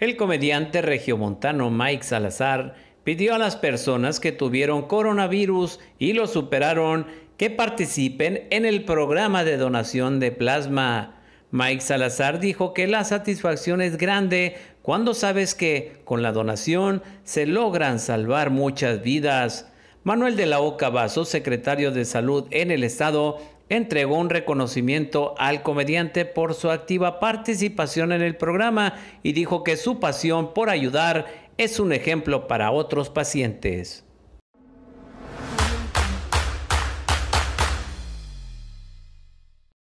El comediante regiomontano Mike Salazar pidió a las personas que tuvieron coronavirus y lo superaron que participen en el programa de donación de plasma. Mike Salazar dijo que la satisfacción es grande cuando sabes que con la donación se logran salvar muchas vidas. Manuel de la Oca Vaso, secretario de Salud en el Estado, entregó un reconocimiento al comediante por su activa participación en el programa y dijo que su pasión por ayudar es un ejemplo para otros pacientes.